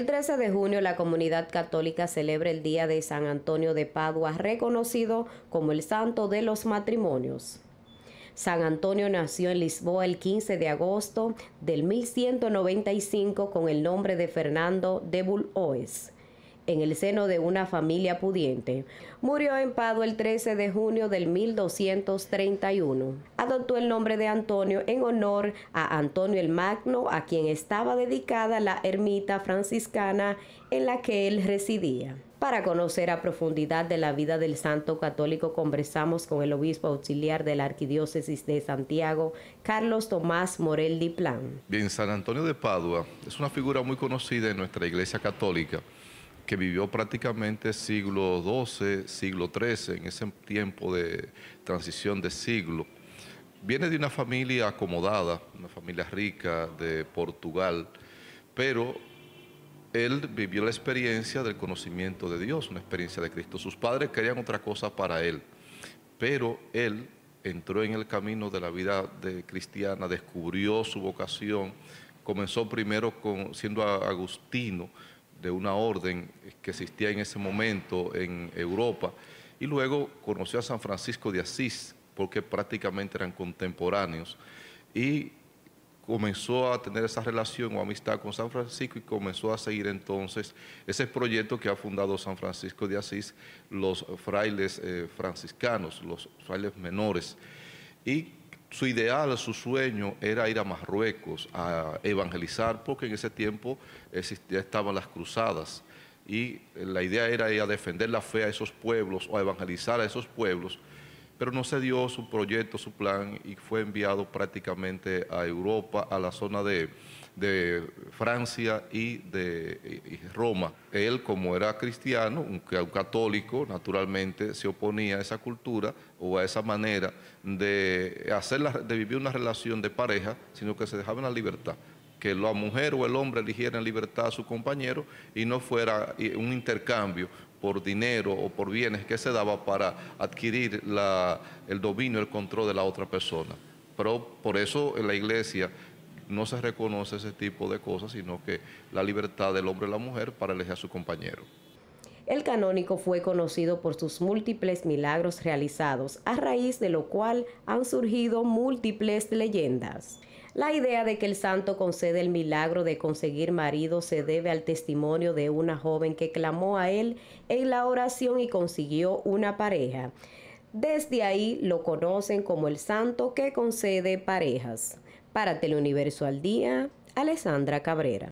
El 13 de junio la comunidad católica celebra el Día de San Antonio de Padua, reconocido como el Santo de los Matrimonios. San Antonio nació en Lisboa el 15 de agosto del 1195 con el nombre de Fernando de Bulhoes en el seno de una familia pudiente. Murió en Padua el 13 de junio del 1231. Adoptó el nombre de Antonio en honor a Antonio el Magno, a quien estaba dedicada la ermita franciscana en la que él residía. Para conocer a profundidad de la vida del santo católico, conversamos con el obispo auxiliar de la Arquidiócesis de Santiago, Carlos Tomás Morel Di Bien, San Antonio de Padua es una figura muy conocida en nuestra Iglesia Católica que vivió prácticamente siglo XII, siglo XIII, en ese tiempo de transición de siglo, viene de una familia acomodada, una familia rica de Portugal, pero él vivió la experiencia del conocimiento de Dios, una experiencia de Cristo. Sus padres querían otra cosa para él, pero él entró en el camino de la vida de cristiana, descubrió su vocación, comenzó primero siendo agustino, de una orden que existía en ese momento en Europa y luego conoció a San Francisco de Asís porque prácticamente eran contemporáneos y comenzó a tener esa relación o amistad con San Francisco y comenzó a seguir entonces ese proyecto que ha fundado San Francisco de Asís, los frailes eh, franciscanos, los frailes menores. Y su ideal, su sueño era ir a Marruecos a evangelizar, porque en ese tiempo ya estaban las cruzadas y la idea era ir a defender la fe a esos pueblos o a evangelizar a esos pueblos, pero no se dio su proyecto, su plan y fue enviado prácticamente a Europa, a la zona de de Francia y de Roma. Él, como era cristiano, un, católico, naturalmente se oponía a esa cultura o a esa manera de, hacer de vivir una relación de pareja, sino que se dejaba en la libertad que la mujer o el hombre eligiera en libertad a su compañero y no fuera un intercambio por dinero o por bienes que se daba para adquirir el dominio, el control de la otra persona. Pero por eso en la iglesia no se reconoce ese tipo de cosas, sino que la libertad del hombre y la mujer para elegir a su compañero. El canónico fue conocido por sus múltiples milagros realizados, a raíz de lo cual han surgido múltiples leyendas. La idea de que el santo concede el milagro de conseguir marido se debe al testimonio de una joven que clamó a él en la oración y consiguió una pareja. Desde ahí lo conocen como el santo que concede parejas. Para Teleuniverso al Día, Alessandra Cabrera.